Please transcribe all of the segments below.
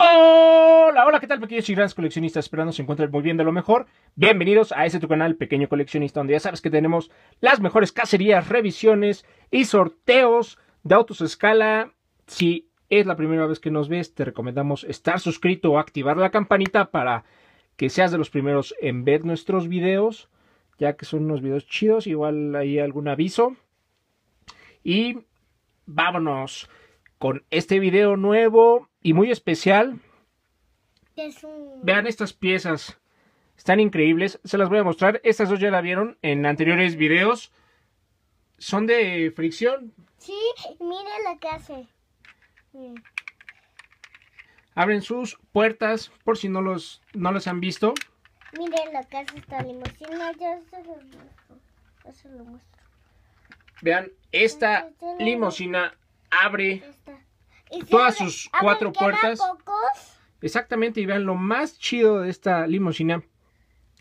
Hola, hola, ¿qué tal pequeños y grandes coleccionistas? Esperando se encuentren muy bien de lo mejor. Bienvenidos a este tu canal Pequeño Coleccionista, donde ya sabes que tenemos las mejores cacerías, revisiones y sorteos de autos a escala. Si es la primera vez que nos ves, te recomendamos estar suscrito o activar la campanita para que seas de los primeros en ver nuestros videos, ya que son unos videos chidos, igual hay algún aviso. Y vámonos con este video nuevo y muy especial. Vean estas piezas. Están increíbles. Se las voy a mostrar. Estas dos ya la vieron en anteriores videos. Son de fricción. Sí, miren lo que hace. Abren sus puertas por si no los, no los han visto. Miren lo que hace esta limusina. Ya se lo muestro. se lo muestro. Vean, esta limusina abre todas sus cuatro puertas. Exactamente, y vean, lo más chido de esta limusina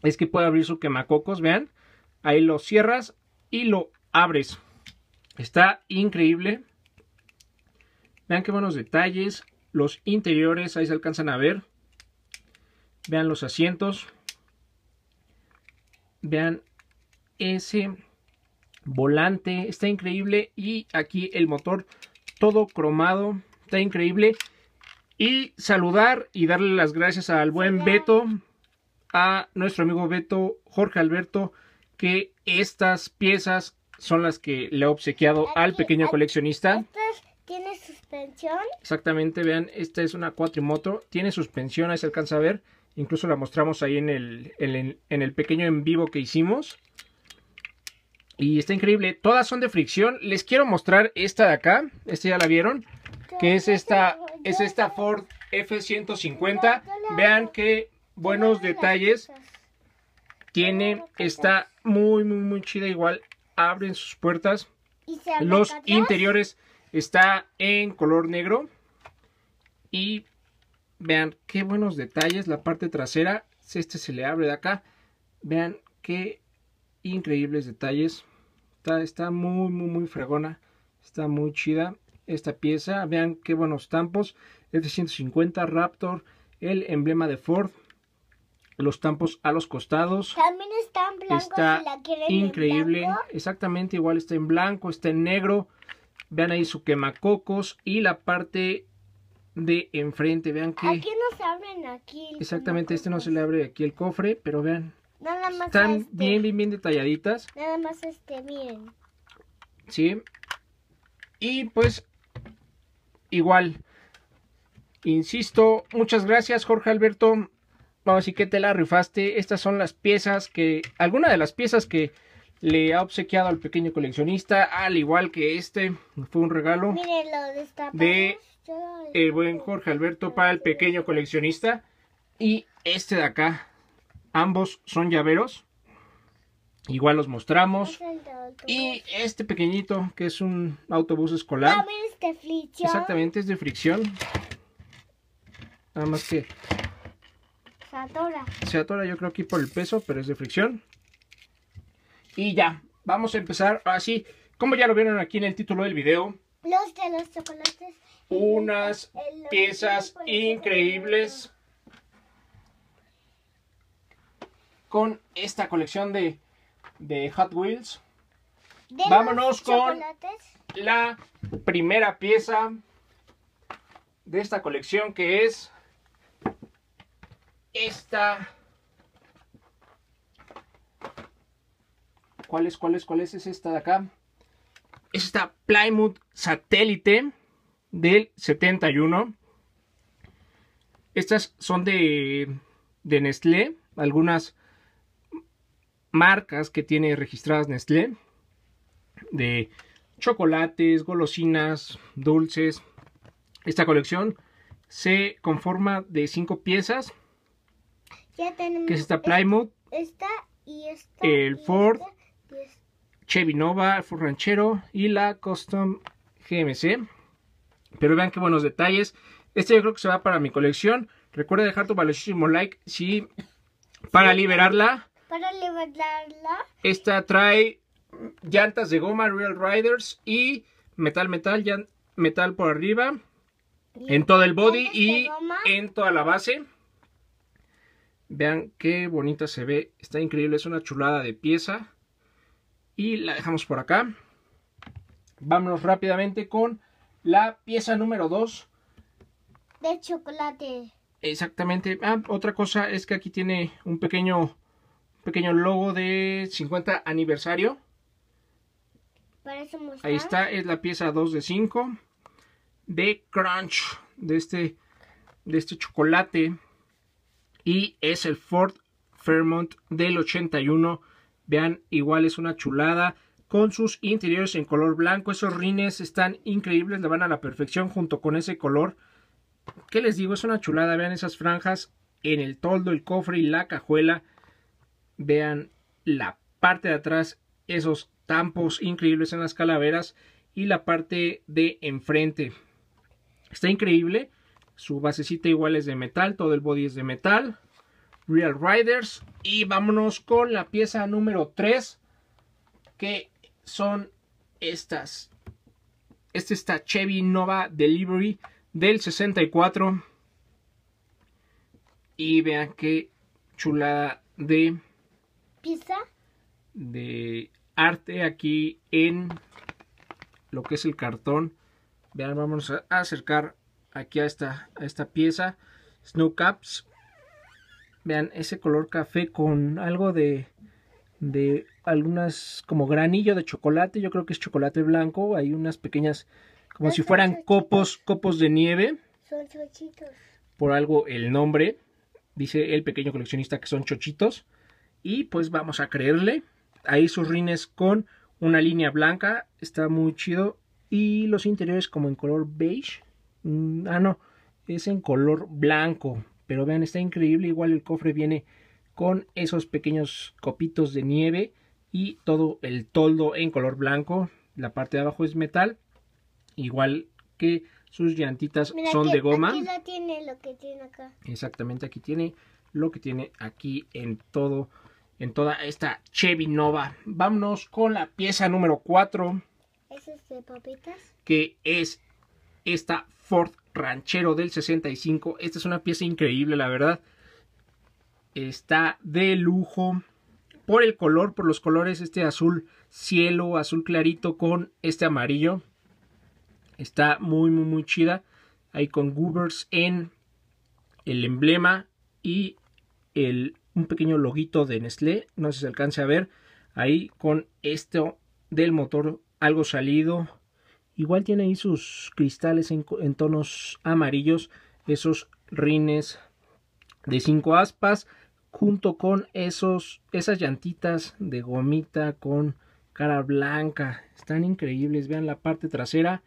es que puede abrir su quemacocos, vean. Ahí lo cierras y lo abres. Está increíble. Vean qué buenos detalles. Los interiores, ahí se alcanzan a ver. Vean los asientos. Vean ese volante. Está increíble. Y aquí el motor todo cromado, está increíble. Y saludar y darle las gracias al buen Beto, a nuestro amigo Beto, Jorge Alberto, que estas piezas son las que le ha obsequiado al pequeño coleccionista. ¿Tiene suspensión? Exactamente, vean, esta es una cuatrimoto, tiene suspensión, ahí se alcanza a ver. Incluso la mostramos ahí en el, en el pequeño en vivo que hicimos. Y está increíble. Todas son de fricción. Les quiero mostrar esta de acá. Esta ya la vieron. Que es esta, es esta Ford F-150. Vean qué buenos detalles tiene. Está muy, muy, muy chida. Igual abren sus puertas. Los interiores está en color negro. Y vean qué buenos detalles. La parte trasera. Este se le abre de acá. Vean qué increíbles detalles. Está, muy, muy, muy fregona. Está muy chida esta pieza. Vean qué buenos tampos. F-150 Raptor, el emblema de Ford, los tampos a los costados. También está en blanco. increíble. Exactamente, igual está en blanco, está en negro. Vean ahí su quemacocos y la parte de enfrente. Vean que... Aquí se aquí. exactamente, este no se le abre aquí el cofre, pero vean, Nada más Están este. bien, bien, bien detalladitas. Nada más este, miren. Sí. Y pues, igual. Insisto, muchas gracias Jorge Alberto. Vamos, si que te la rifaste. Estas son las piezas que, alguna de las piezas que le ha obsequiado al pequeño coleccionista, al igual que este, fue un regalo de el buen Jorge Alberto para el pequeño coleccionista y este de acá Ambos son llaveros. Igual los mostramos. Y este pequeñito, que es un autobús escolar. Exactamente, es de fricción. Nada más que... Se atora. yo creo que por el peso, pero es de fricción. Y ya, vamos a empezar así. Como ya lo vieron aquí en el título del video. Los de los chocolates. Unas piezas increíbles con esta colección de, de Hot Wheels. Vámonos con la primera pieza de esta colección que es esta. ¿Cuál es? ¿Cuál es? ¿Cuál es? Es esta de acá. Es esta Plymouth Satélite del 71. Estas son de, de Nestlé. Algunas marcas que tiene registradas Nestlé de chocolates, golosinas, dulces. Esta colección se conforma de cinco piezas. Ya tenemos que es esta Plymouth, el Ford, Chevy Nova, el Ford Ranchero y la Custom GMC. Pero vean qué buenos detalles. Este yo creo que se va para mi colección. Recuerda dejar tu valiosísimo like si para liberarla para levantarla. Esta trae llantas de goma Real Riders y metal, metal, metal por arriba. En todo el body y en toda la base. Vean qué bonita se ve. Está increíble, es una chulada de pieza. Y la dejamos por acá. Vámonos rápidamente con la pieza número 2. De chocolate. Exactamente. Ah, otra cosa es que aquí tiene un pequeño pequeño logo de 50 aniversario. Ahí está, es la pieza 2 de 5 de Crunch, de este, de este chocolate. Y es el Ford Fairmont del 81. Vean, igual es una chulada. Con sus interiores en color blanco. Esos rines están increíbles. Le van a la perfección junto con ese color. ¿Qué les digo? Es una chulada. Vean esas franjas en el toldo, el cofre y la cajuela. Vean la parte de atrás, esos tampos increíbles en las calaveras y la parte de enfrente. Está increíble. Su basecita igual es de metal, todo el body es de metal. Real Riders. Y vámonos con la pieza número 3, que son estas. Este está Chevy Nova Delivery del 64. Y vean qué chulada de de arte aquí en lo que es el cartón. Vean, vamos a acercar aquí a esta, esta pieza. Snow Caps. Vean ese color café con algo de, de algunas como granillo de chocolate. Yo creo que es chocolate blanco. Hay unas pequeñas como si fueran copos, copos de nieve. Son chochitos. Por algo el nombre. Dice el pequeño coleccionista que son chochitos y pues vamos a creerle. Ahí sus rines con una línea blanca, está muy chido. Y los interiores como en color beige. Mm, ah, no, es en color blanco. Pero vean, está increíble. Igual el cofre viene con esos pequeños copitos de nieve y todo el toldo en color blanco. La parte de abajo es metal, igual que sus llantitas son de goma. Aquí tiene lo que tiene acá. Exactamente, aquí tiene lo que tiene aquí en todo en toda esta Chevy Nova. Vámonos con la pieza número 4. ¿Es este, papitas? Que es esta Ford Ranchero del 65. Esta es una pieza increíble, la verdad. Está de lujo. Por el color, por los colores, este azul cielo, azul clarito con este amarillo. Está muy, muy, muy chida. Ahí con Goobers en el emblema y el un pequeño loguito de Nestlé, no sé si se alcance a ver, ahí con esto del motor algo salido. Igual tiene ahí sus cristales en, tonos amarillos, esos rines de cinco aspas, junto con esos, esas llantitas de gomita con cara blanca. Están increíbles, vean la parte trasera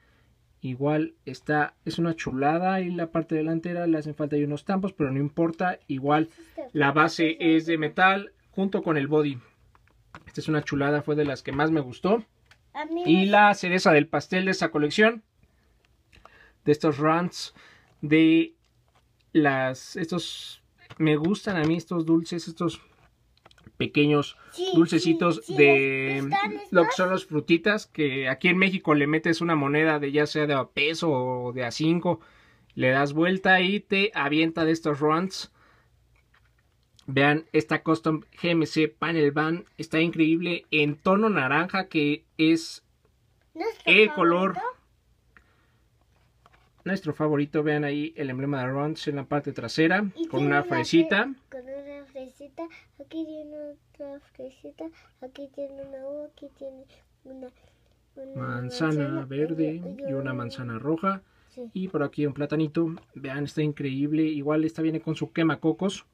Igual está, es una chulada y la parte delantera le hacen falta unos tampos, pero no importa. Igual la base es de metal junto con el body. Esta es una chulada, fue de las que más me gustó. Y la cereza del pastel de esa colección, de estos runs, de las, estos, me gustan a mí estos dulces, estos pequeños dulcecitos de lo que son las frutitas, que aquí en México le metes una moneda de ya sea de a peso o de a cinco, le das vuelta y te avienta de estos runs. Vean esta Custom GMC Panel Van, está increíble en tono naranja que es el color nuestro favorito, vean ahí el emblema de Rons en la parte trasera, con una fresita. manzana, verde y una manzana roja. Y por aquí un platanito, vean, está increíble, igual esta viene con su quema cocos.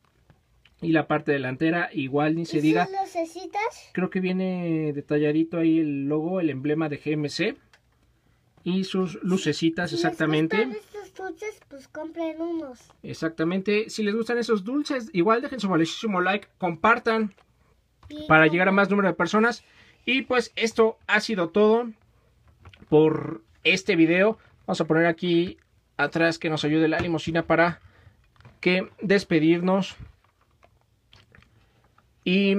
Y la parte delantera, igual ni se diga. Creo que viene detalladito ahí el logo, el emblema de GMC y sus lucecitas si exactamente. Les gustan estos dulces, pues compren unos. Exactamente, si les gustan esos dulces, igual dejen su malísimo like, compartan para llegar a más número de personas. Y pues esto ha sido todo por este video. Vamos a poner aquí atrás que nos ayude la limusina para que despedirnos. Y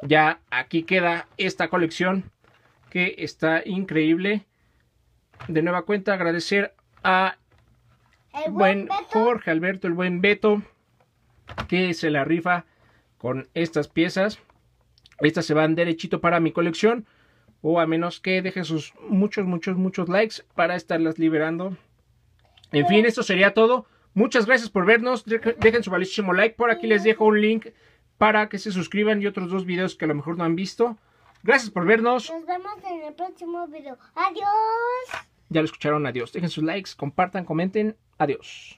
ya aquí queda esta colección que está increíble. De nueva cuenta agradecer a el buen, Jorge Alberto, el buen Beto, que se la rifa con estas piezas. Estas se van derechito para mi colección. O a menos que dejen sus muchos, muchos, muchos likes para estarlas liberando. En fin, esto sería todo. Muchas gracias por vernos. Dejen su valísimo like. Por aquí les dejo un link para que se suscriban y otros dos videos que a lo mejor no han visto. Gracias por vernos. Nos vemos en el próximo video. Adiós. Ya lo escucharon, adiós. Dejen sus likes, compartan, comenten. Adiós.